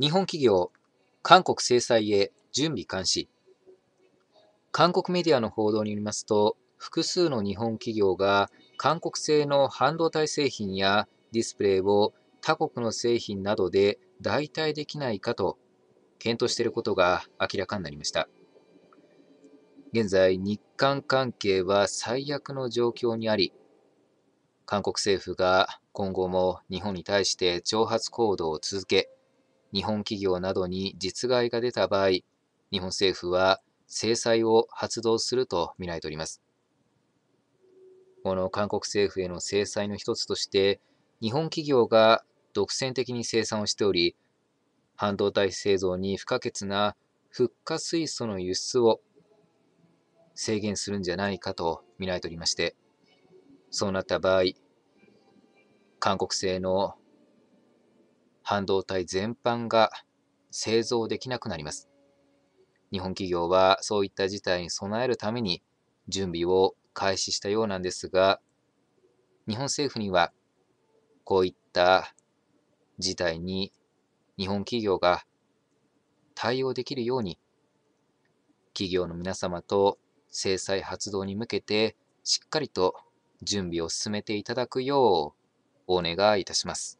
日本企業、韓国制裁へ準備監視。韓国メディアの報道によりますと、複数の日本企業が韓国製の半導体製品やディスプレイを他国の製品などで代替できないかと検討していることが明らかになりました。現在、日韓関係は最悪の状況にあり、韓国政府が今後も日本に対して挑発行動を続け、日本企業などに実害が出た場合、日本政府は制裁を発動すると見られております。この韓国政府への制裁の一つとして、日本企業が独占的に生産をしており、半導体製造に不可欠な復化水素の輸出を制限するんじゃないかと見られておりまして、そうなった場合、韓国製の半導体全般が製造できなくなります。日本企業はそういった事態に備えるために準備を開始したようなんですが、日本政府にはこういった事態に日本企業が対応できるように企業の皆様と制裁発動に向けてしっかりと準備を進めていただくようお願いいたします。